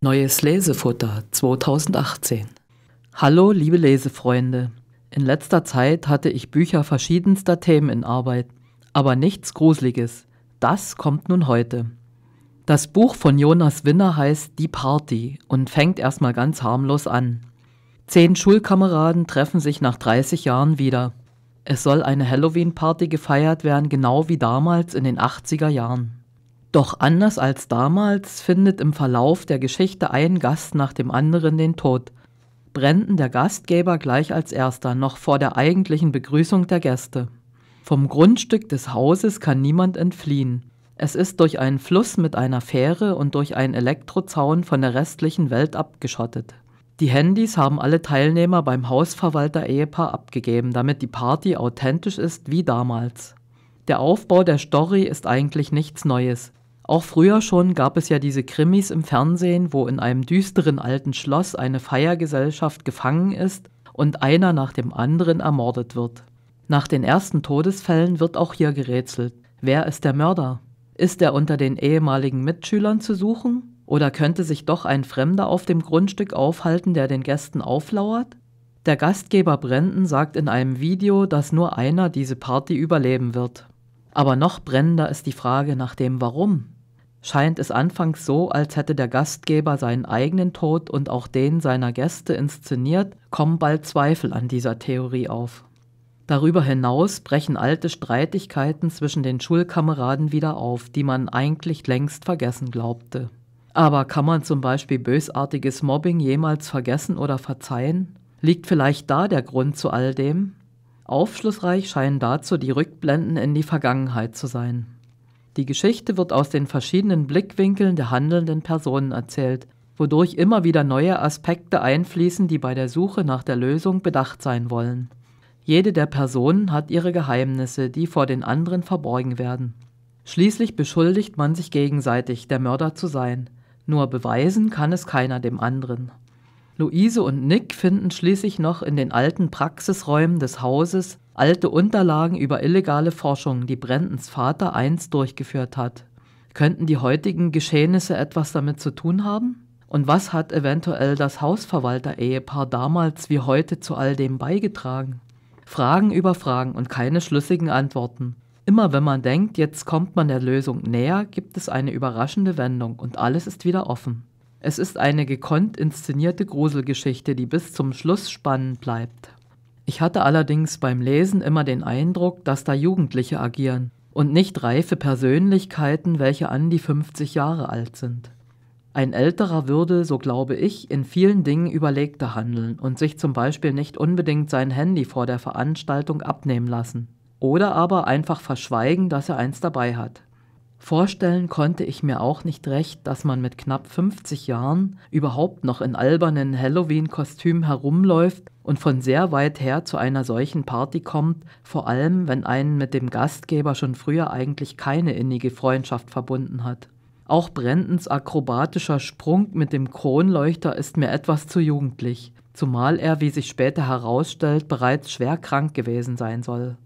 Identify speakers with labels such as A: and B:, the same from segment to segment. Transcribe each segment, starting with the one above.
A: Neues Lesefutter 2018. Hallo, liebe Lesefreunde. In letzter Zeit hatte ich Bücher verschiedenster Themen in Arbeit, aber nichts Gruseliges. Das kommt nun heute. Das Buch von Jonas Winner heißt Die Party und fängt erstmal ganz harmlos an. Zehn Schulkameraden treffen sich nach 30 Jahren wieder. Es soll eine Halloween-Party gefeiert werden, genau wie damals in den 80er Jahren. Doch anders als damals findet im Verlauf der Geschichte ein Gast nach dem anderen den Tod. Brennten der Gastgeber gleich als erster, noch vor der eigentlichen Begrüßung der Gäste. Vom Grundstück des Hauses kann niemand entfliehen. Es ist durch einen Fluss mit einer Fähre und durch einen Elektrozaun von der restlichen Welt abgeschottet. Die Handys haben alle Teilnehmer beim Hausverwalter-Ehepaar abgegeben, damit die Party authentisch ist wie damals. Der Aufbau der Story ist eigentlich nichts Neues. Auch früher schon gab es ja diese Krimis im Fernsehen, wo in einem düsteren alten Schloss eine Feiergesellschaft gefangen ist und einer nach dem anderen ermordet wird. Nach den ersten Todesfällen wird auch hier gerätselt. Wer ist der Mörder? Ist er unter den ehemaligen Mitschülern zu suchen? Oder könnte sich doch ein Fremder auf dem Grundstück aufhalten, der den Gästen auflauert? Der Gastgeber Brenden sagt in einem Video, dass nur einer diese Party überleben wird. Aber noch brennender ist die Frage nach dem Warum. Scheint es anfangs so, als hätte der Gastgeber seinen eigenen Tod und auch den seiner Gäste inszeniert, kommen bald Zweifel an dieser Theorie auf. Darüber hinaus brechen alte Streitigkeiten zwischen den Schulkameraden wieder auf, die man eigentlich längst vergessen glaubte. Aber kann man zum Beispiel bösartiges Mobbing jemals vergessen oder verzeihen? Liegt vielleicht da der Grund zu all dem? Aufschlussreich scheinen dazu die Rückblenden in die Vergangenheit zu sein. Die Geschichte wird aus den verschiedenen Blickwinkeln der handelnden Personen erzählt, wodurch immer wieder neue Aspekte einfließen, die bei der Suche nach der Lösung bedacht sein wollen. Jede der Personen hat ihre Geheimnisse, die vor den anderen verborgen werden. Schließlich beschuldigt man sich gegenseitig, der Mörder zu sein. Nur beweisen kann es keiner dem anderen. Luise und Nick finden schließlich noch in den alten Praxisräumen des Hauses alte Unterlagen über illegale Forschung, die Brentons Vater einst durchgeführt hat. Könnten die heutigen Geschehnisse etwas damit zu tun haben? Und was hat eventuell das Hausverwalter-Ehepaar damals wie heute zu all dem beigetragen? Fragen über Fragen und keine schlüssigen Antworten. Immer wenn man denkt, jetzt kommt man der Lösung näher, gibt es eine überraschende Wendung und alles ist wieder offen. Es ist eine gekonnt inszenierte Gruselgeschichte, die bis zum Schluss spannend bleibt. Ich hatte allerdings beim Lesen immer den Eindruck, dass da Jugendliche agieren und nicht reife Persönlichkeiten, welche an die 50 Jahre alt sind. Ein älterer würde, so glaube ich, in vielen Dingen überlegter handeln und sich zum Beispiel nicht unbedingt sein Handy vor der Veranstaltung abnehmen lassen oder aber einfach verschweigen, dass er eins dabei hat. Vorstellen konnte ich mir auch nicht recht, dass man mit knapp 50 Jahren überhaupt noch in albernen Halloween-Kostümen herumläuft und von sehr weit her zu einer solchen Party kommt, vor allem wenn einen mit dem Gastgeber schon früher eigentlich keine innige Freundschaft verbunden hat. Auch Brentons akrobatischer Sprung mit dem Kronleuchter ist mir etwas zu jugendlich, zumal er, wie sich später herausstellt, bereits schwer krank gewesen sein soll.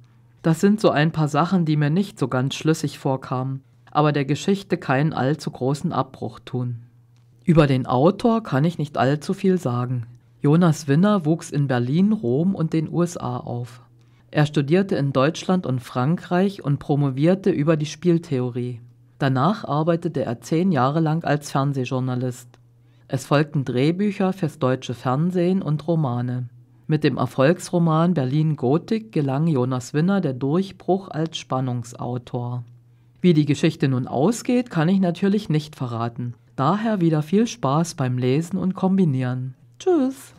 A: Das sind so ein paar Sachen, die mir nicht so ganz schlüssig vorkamen, aber der Geschichte keinen allzu großen Abbruch tun. Über den Autor kann ich nicht allzu viel sagen. Jonas Winner wuchs in Berlin, Rom und den USA auf. Er studierte in Deutschland und Frankreich und promovierte über die Spieltheorie. Danach arbeitete er zehn Jahre lang als Fernsehjournalist. Es folgten Drehbücher fürs deutsche Fernsehen und Romane. Mit dem Erfolgsroman Berlin Gotik gelang Jonas Winner der Durchbruch als Spannungsautor. Wie die Geschichte nun ausgeht, kann ich natürlich nicht verraten. Daher wieder viel Spaß beim Lesen und Kombinieren. Tschüss!